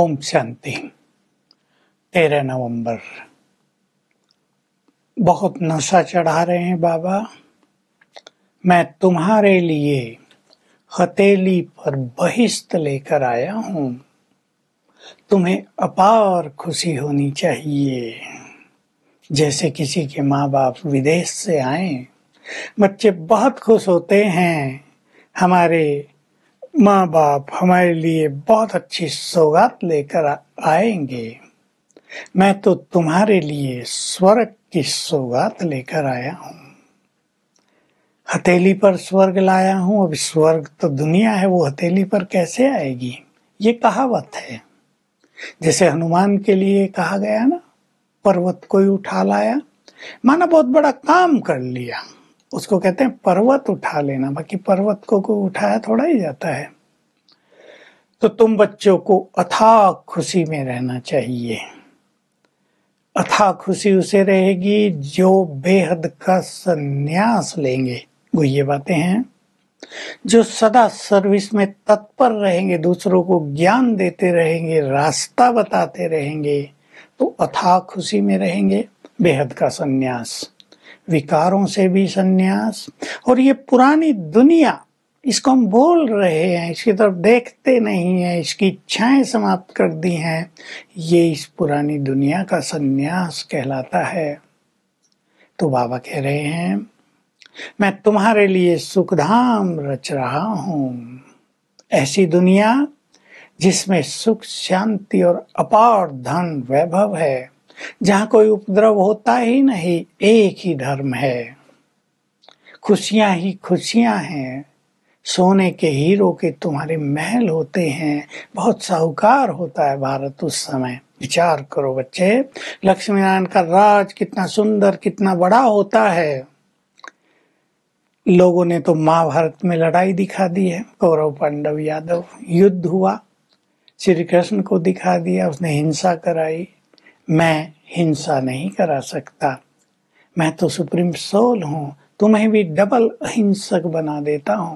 ओम शांति तेरह नवंबर बहुत नशा चढ़ा रहे हैं बाबा मैं तुम्हारे लिए हथेली पर बहिश्त लेकर आया हूं तुम्हें अपार खुशी होनी चाहिए जैसे किसी के माँ बाप विदेश से आए बच्चे बहुत खुश होते हैं हमारे माँ बाप हमारे लिए बहुत अच्छी सौगात लेकर आएंगे मैं तो तुम्हारे लिए स्वर्ग की सौगात लेकर आया हूँ हथेली पर स्वर्ग लाया हूँ अब स्वर्ग तो दुनिया है वो हथेली पर कैसे आएगी ये कहावत है जैसे हनुमान के लिए कहा गया ना पर्वत कोई उठा लाया माना बहुत बड़ा काम कर लिया उसको कहते हैं पर्वत उठा लेना बाकी पर्वत को को उठाया थोड़ा ही जाता है तो तुम बच्चों को अथा खुशी में रहना चाहिए अथा खुशी उसे रहेगी जो बेहद का संन्यास लेंगे वो ये बातें हैं जो सदा सर्विस में तत्पर रहेंगे दूसरों को ज्ञान देते रहेंगे रास्ता बताते रहेंगे तो अथा खुशी में रहेंगे बेहद का संन्यास विकारों से भी संन्यास और ये पुरानी दुनिया इसको हम बोल रहे हैं इसकी तरफ देखते नहीं हैं इसकी इच्छाएं समाप्त कर दी हैं ये इस पुरानी दुनिया का संन्यास कहलाता है तो बाबा कह रहे हैं मैं तुम्हारे लिए सुखधाम रच रहा हूं ऐसी दुनिया जिसमें सुख शांति और अपार धन वैभव है जहां कोई उपद्रव होता ही नहीं एक ही धर्म है खुशियां ही खुशियां हैं सोने के हीरो के तुम्हारे महल होते हैं बहुत साहूकार होता है भारत उस समय विचार करो बच्चे लक्ष्मी नारायण का राज कितना सुंदर कितना बड़ा होता है लोगों ने तो महाभारत में लड़ाई दिखा दी है कौरव पांडव यादव युद्ध हुआ श्री कृष्ण को दिखा दिया उसने हिंसा कराई मैं हिंसा नहीं करा सकता मैं तो सुप्रीम सोल हूं तुम्हें भी डबल अहिंसक बना देता हूं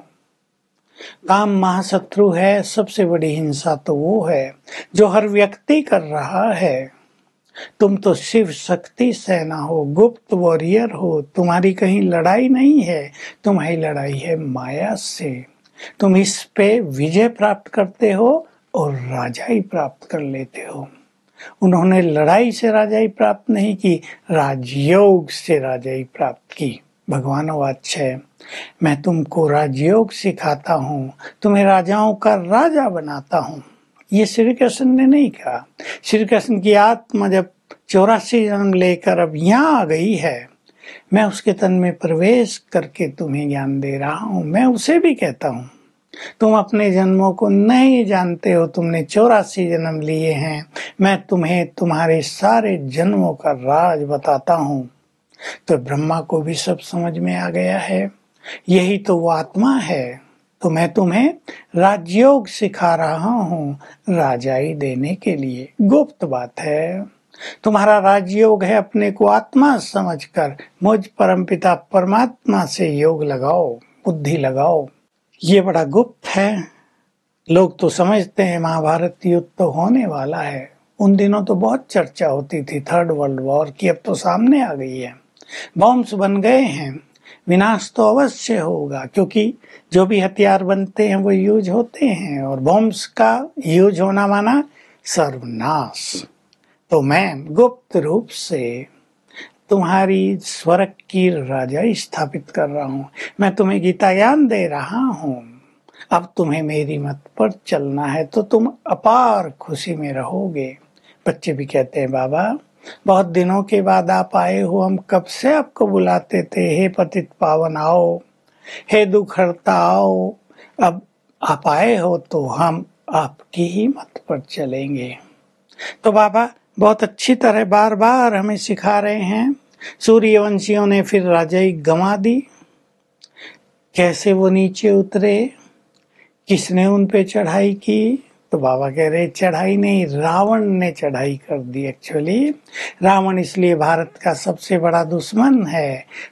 काम महाशत्रु है सबसे बड़ी हिंसा तो वो है जो हर व्यक्ति कर रहा है तुम तो शिव शक्ति सेना हो गुप्त वॉरियर हो तुम्हारी कहीं लड़ाई नहीं है तुम्हारी लड़ाई है माया से तुम इस पे विजय प्राप्त करते हो और राजा ही प्राप्त कर लेते हो उन्होंने लड़ाई से राजाई प्राप्त नहीं की राजयोग से राजाई प्राप्त की भगवान वाच्य मैं तुमको राजयोग सिखाता हूँ तुम्हें राजाओं का राजा बनाता हूँ ये श्री कृष्ण ने नहीं कहा श्री कृष्ण की आत्मा जब चौरासी जन्म लेकर अब यहाँ आ गई है मैं उसके तन में प्रवेश करके तुम्हें ज्ञान दे रहा हूँ मैं उसे भी कहता हूँ तुम अपने जन्मों को नहीं जानते हो तुमने चौरासी जन्म लिए हैं मैं तुम्हें तुम्हारे सारे जन्मों का राज बताता हूँ तो ब्रह्मा को भी सब समझ में आ गया है यही तो वो आत्मा है तो मैं तुम्हें राजयोग सिखा रहा हूँ राजाई देने के लिए गुप्त बात है तुम्हारा राजयोग है अपने को आत्मा समझकर मुझ परमपिता परमात्मा से योग लगाओ बुद्धि लगाओ ये बड़ा गुप्त है लोग तो समझते हैं महाभारत युद्ध तो होने वाला है उन दिनों तो बहुत चर्चा होती थी थर्ड वर्ल्ड वॉर की अब तो सामने आ गई है बॉम्ब्स बन गए हैं विनाश तो अवश्य होगा क्योंकि जो भी हथियार बनते हैं वो यूज होते हैं और बॉम्ब्स का यूज होना माना सर्वनाश तो मैं गुप्त रूप से तुम्हारी स्वर्ग की राजा स्थापित कर रहा हूं मैं तुम्हें गीता ज्ञान दे रहा हूं अब तुम्हें मेरी मत पर चलना है तो तुम अपार खुशी में रहोगे बच्चे भी कहते हैं बाबा बहुत दिनों के बाद आप आए हो हम कब से आपको बुलाते थे हे पतित पावन आओ हे दुख हरता आओ अब आप आए हो तो हम आपकी ही मत पर चलेंगे तो बाबा बहुत अच्छी तरह बार बार हमें सिखा रहे हैं सूर्यवंशियों ने फिर राजाई गंवा दी कैसे वो नीचे उतरे किसने उन पे चढ़ाई की तो बाबा कह रहे चढ़ाई नहीं रावण ने चढ़ाई कर दी एक्चुअली रावण इसलिए भारत का सबसे बड़ा दुश्मन है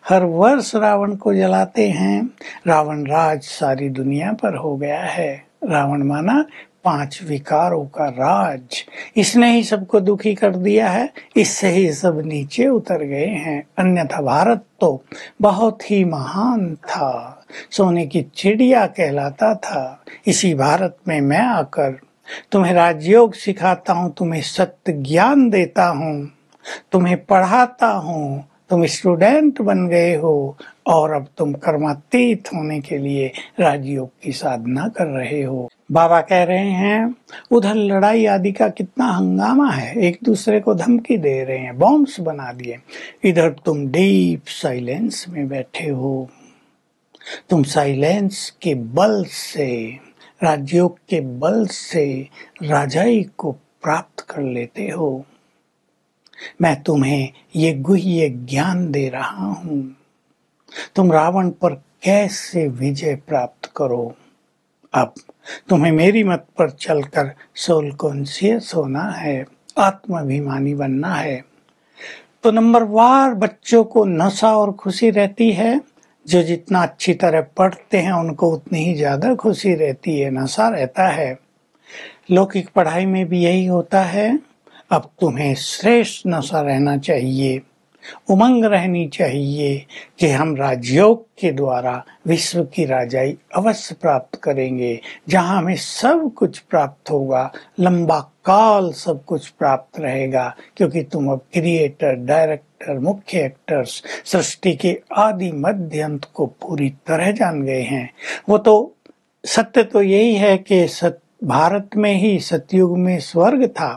हर वर्ष रावण को जलाते हैं रावण राज सारी दुनिया पर हो गया है रावण माना पांच विकारों का राज इसने ही सबको दुखी कर दिया है इससे ही सब नीचे उतर गए हैं अन्यथा भारत तो बहुत ही महान था सोने की चिड़िया कहलाता था इसी भारत में मैं आकर तुम्हें राजयोग सिखाता हूँ तुम्हें सत्य ज्ञान देता हूँ तुम्हें पढ़ाता हूँ तुम स्टूडेंट बन गए हो और अब तुम कर्मातीत होने के लिए राजयोग की साधना कर रहे हो बाबा कह रहे हैं उधर लड़ाई आदि का कितना हंगामा है एक दूसरे को धमकी दे रहे हैं बॉम्ब्स बना दिए इधर तुम डीप साइलेंस में बैठे हो तुम साइलेंस के बल से राजयोग के बल से राजाई को प्राप्त कर लेते हो मैं तुम्हें ये गुह्य ज्ञान दे रहा हूं तुम रावण पर कैसे विजय प्राप्त करो अब तुम्हें मेरी मत पर चलकर सोल कॉन्सियस होना है आत्माभिमानी बनना है तो नंबर वार बच्चों को नशा और खुशी रहती है जो जितना अच्छी तरह पढ़ते हैं उनको उतनी ही ज्यादा खुशी रहती है नशा रहता है लौकिक पढ़ाई में भी यही होता है अब तुम्हें श्रेष्ठ नशा रहना चाहिए उमंग रहनी चाहिए कि हम राजयोग के द्वारा विश्व की राजाई अवश्य प्राप्त करेंगे जहाँ हमें सब कुछ प्राप्त होगा लंबा काल सब कुछ प्राप्त रहेगा क्योंकि तुम अब क्रिएटर डायरेक्टर मुख्य एक्टर्स सृष्टि के आदि मध्य अंत को पूरी तरह जान गए हैं वो तो सत्य तो यही है कि सत्य भारत में ही सतयुग में स्वर्ग था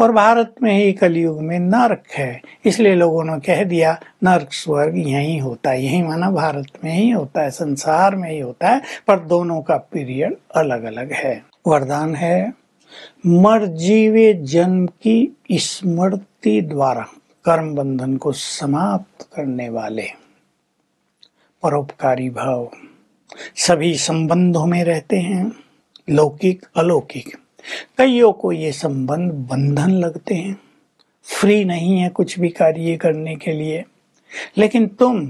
और भारत में ही कलयुग में नरक है इसलिए लोगों ने कह दिया नरक स्वर्ग यही होता है यही माना भारत में ही होता है संसार में ही होता है पर दोनों का पीरियड अलग अलग है वरदान है मर जीवे जन्म की स्मृति द्वारा कर्म बंधन को समाप्त करने वाले परोपकारी भाव सभी संबंधों में रहते हैं लौकिक अलौकिक कईयों को ये संबंध बंधन लगते हैं फ्री नहीं है कुछ भी कार्य करने के लिए लेकिन तुम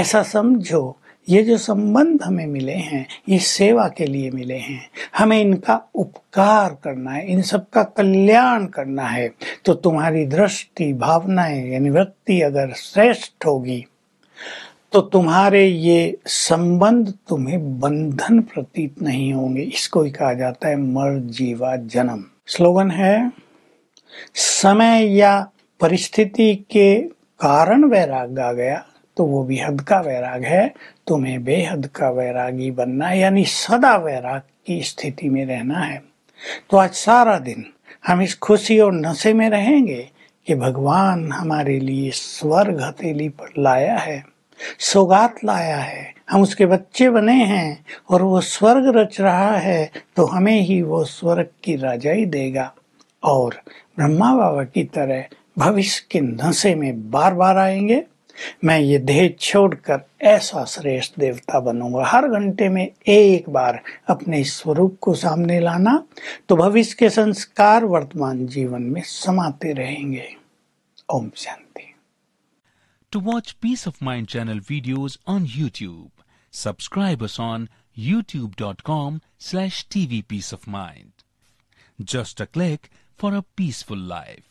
ऐसा समझो ये जो संबंध हमें मिले हैं ये सेवा के लिए मिले हैं हमें इनका उपकार करना है इन सब का कल्याण करना है तो तुम्हारी दृष्टि भावनाएं यानी वृत्ति अगर श्रेष्ठ होगी तो तुम्हारे ये संबंध तुम्हें बंधन प्रतीत नहीं होंगे इसको ही कहा जाता है मर जीवा जन्म स्लोगन है समय या परिस्थिति के कारण वैराग आ गया तो वो भी हद का वैराग है तुम्हें बेहद का वैरागी बनना यानी सदा वैराग की स्थिति में रहना है तो आज सारा दिन हम इस खुशी और नशे में रहेंगे कि भगवान हमारे लिए स्वर्ग हथेली पर लाया है सौगात लाया है हम उसके बच्चे बने हैं और वो स्वर्ग रच रहा है तो हमें ही वो स्वर्ग की राजाई देगा और ब्रह्मा बाबा की तरह भविष्य के नशे में बार बार आएंगे मैं ये देह छोड़कर ऐसा श्रेष्ठ देवता बनूंगा हर घंटे में एक बार अपने स्वरूप को सामने लाना तो भविष्य के संस्कार वर्तमान जीवन में समाते रहेंगे ओम शांति To watch Peace of Mind channel videos on YouTube, subscribe us on youtube.com slash Mind. Just a click for a peaceful life.